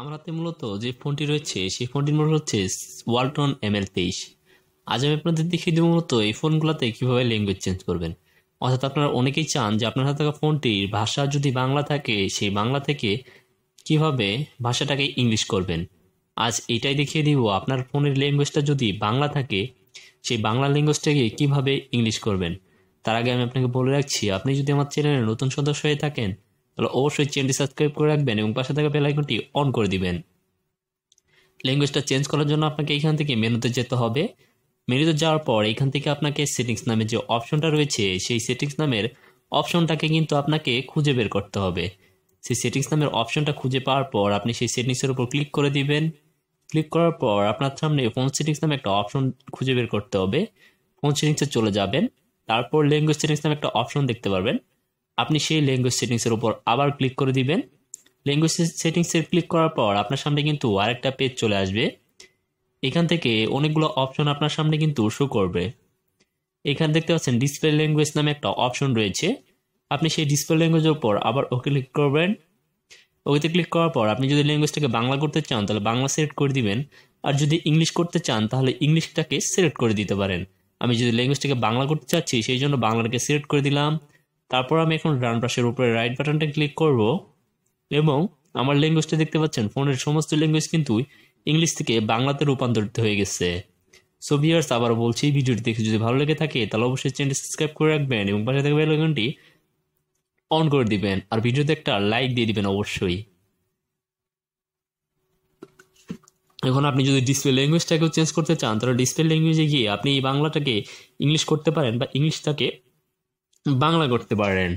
আমার হাতে মূলত যে ফোনটি রয়েছে সেই ফোনটির মডেল হচ্ছে ওয়ালটন এম এল তেইশ আজ আমি আপনাদের দেখিয়ে দেবো মূলত এই ফোনগুলোতে কীভাবে ল্যাঙ্গুয়েজ চেঞ্জ করবেন অর্থাৎ আপনারা অনেকেই চান যে আপনার হাতে থাকা ফোনটির ভাষা যদি বাংলা থাকে সেই বাংলা থেকে কিভাবে ভাষাটাকে ইংলিশ করবেন আজ এটাই দেখিয়ে দিব আপনার ফোনের ল্যাঙ্গুয়েজটা যদি বাংলা থাকে সেই বাংলা ল্যাঙ্গুয়েজটাকে কিভাবে ইংলিশ করবেন তার আগে আমি আপনাকে বলে রাখছি আপনি যদি আমার চ্যানেলে নতুন সদস্য হয়ে থাকেন তাহলে অবশ্যই চ্যানেলটি সাবস্ক্রাইব করে রাখবেন এবং পাশে থাকা বেলাইকনটি অন করে দিবেন ল্যাঙ্গুয়েজটা চেঞ্জ করার জন্য আপনাকে এখান থেকে মেনুতে যেতে হবে মেনুতে যাওয়ার পর এখান থেকে আপনাকে সেটিংস নামে যে অপশনটা রয়েছে সেই সেটিংস নামের অপশনটাকে কিন্তু আপনাকে খুঁজে বের করতে হবে সেই সেটিংস নামের অপশনটা খুঁজে পাওয়ার পর আপনি সেই সেটিংসের উপর ক্লিক করে দিবেন ক্লিক করার পর আপনার সামনে ফোন সেটিংস নামে একটা অপশন খুঁজে বের করতে হবে ফোন সেটিংসে চলে যাবেন তারপর ল্যাঙ্গুয়েজ সেটিংস নামে একটা অপশন দেখতে পারবেন আপনি সেই ল্যাঙ্গুয়েজ সেটিংসের উপর আবার ক্লিক করে দিবেন ল্যাঙ্গুয়েজ সেটিংসে ক্লিক করার পর আপনার সামনে কিন্তু আরেকটা পেজ চলে আসবে এখান থেকে অনেকগুলো অপশন আপনার সামনে কিন্তু শো করবে এখান দেখতে পাচ্ছেন ডিসপ্লে ল্যাঙ্গুয়েজ নামে একটা অপশন রয়েছে আপনি সেই ডিসপ্লে ল্যাঙ্গুয়েজের উপর আবার ওকে ক্লিক করবেন ওকেতে ক্লিক করার পর আপনি যদি ল্যাঙ্গুয়েজটাকে বাংলা করতে চান তাহলে বাংলা সিলেক্ট করে দিবেন আর যদি ইংলিশ করতে চান তাহলে ইংলিশটাকে সিলেক্ট করে দিতে পারেন আমি যদি ল্যাঙ্গুয়েজটাকে বাংলা করতে চাচ্ছি সেই জন্য বাংলাটাকে সিলেক্ট করে দিলাম তারপর আমি এখন ডান পাশের উপরে রাইট বাটনটা ক্লিক করব এবং আমার ল্যাঙ্গুয়েজটা দেখতে পাচ্ছেন ফোনের সমস্ত ল্যাঙ্গুয়েজ কিন্তু ইংলিশ থেকে বাংলাতে রূপান্তরিত হয়ে গেছে সো ভিউয়ার্স আবার বলছি ভিডিওটি দেখে যদি ভালো লেগে থাকে তাহলে অবশ্যই চ্যানেলটি সাবস্ক্রাইব করে রাখবেন এবং পাশে থাকা বেল আইকনটি অন করে দিবেন আর ভিডিওতে একটা লাইক দিয়ে দিবেন অবশ্যই এখন আপনি যদি ডিসপ্লে ল্যাঙ্গুয়েজটাকেও চেঞ্জ করতে চান তাহলে ডিসপ্লে ল্যাঙ্গুয়েজে গিয়ে আপনি এই বাংলাটাকে ইংলিশ করতে পারেন বা ইংলিশটাকে বাংলা করতে পারেন